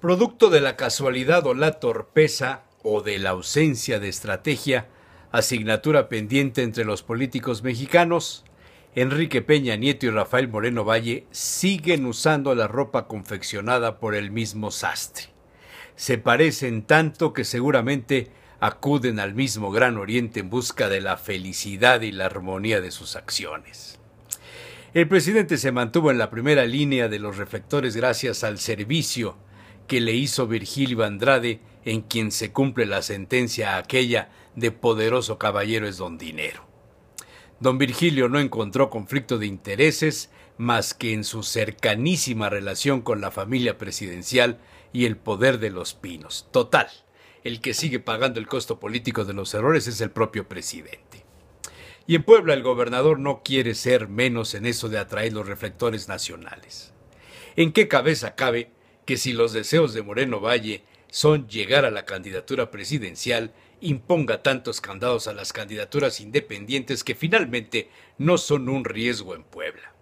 producto de la casualidad o la torpeza o de la ausencia de estrategia, asignatura pendiente entre los políticos mexicanos, Enrique Peña Nieto y Rafael Moreno Valle siguen usando la ropa confeccionada por el mismo sastre. Se parecen tanto que seguramente acuden al mismo Gran Oriente en busca de la felicidad y la armonía de sus acciones. El presidente se mantuvo en la primera línea de los reflectores gracias al servicio que le hizo Virgilio Andrade, en quien se cumple la sentencia aquella de poderoso caballero es don dinero. Don Virgilio no encontró conflicto de intereses más que en su cercanísima relación con la familia presidencial y el poder de los pinos. Total, el que sigue pagando el costo político de los errores es el propio presidente. Y en Puebla el gobernador no quiere ser menos en eso de atraer los reflectores nacionales. ¿En qué cabeza cabe que si los deseos de Moreno Valle son llegar a la candidatura presidencial, imponga tantos candados a las candidaturas independientes que finalmente no son un riesgo en Puebla.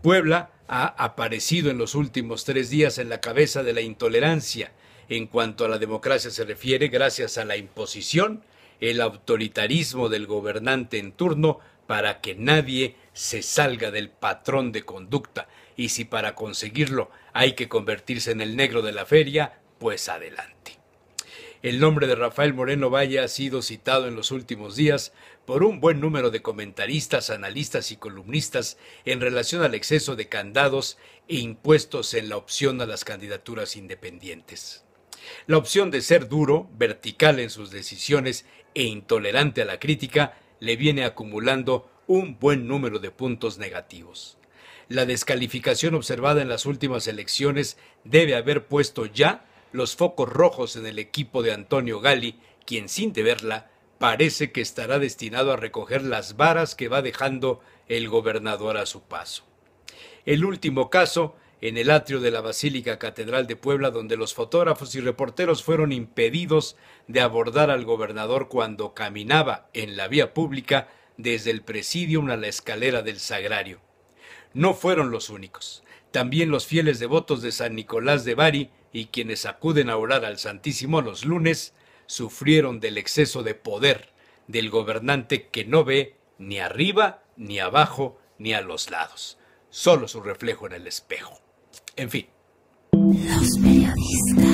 Puebla ha aparecido en los últimos tres días en la cabeza de la intolerancia en cuanto a la democracia se refiere gracias a la imposición, el autoritarismo del gobernante en turno para que nadie se salga del patrón de conducta y si para conseguirlo hay que convertirse en el negro de la feria, pues adelante. El nombre de Rafael Moreno Valle ha sido citado en los últimos días por un buen número de comentaristas, analistas y columnistas en relación al exceso de candados e impuestos en la opción a las candidaturas independientes. La opción de ser duro, vertical en sus decisiones e intolerante a la crítica le viene acumulando un buen número de puntos negativos. La descalificación observada en las últimas elecciones debe haber puesto ya los focos rojos en el equipo de Antonio Gali, quien sin deberla parece que estará destinado a recoger las varas que va dejando el gobernador a su paso. El último caso en el atrio de la Basílica Catedral de Puebla, donde los fotógrafos y reporteros fueron impedidos de abordar al gobernador cuando caminaba en la vía pública desde el presidium a la escalera del sagrario. No fueron los únicos. También los fieles devotos de San Nicolás de Bari y quienes acuden a orar al Santísimo los lunes sufrieron del exceso de poder del gobernante que no ve ni arriba, ni abajo, ni a los lados, solo su reflejo en el espejo. En fin. Los periodistas.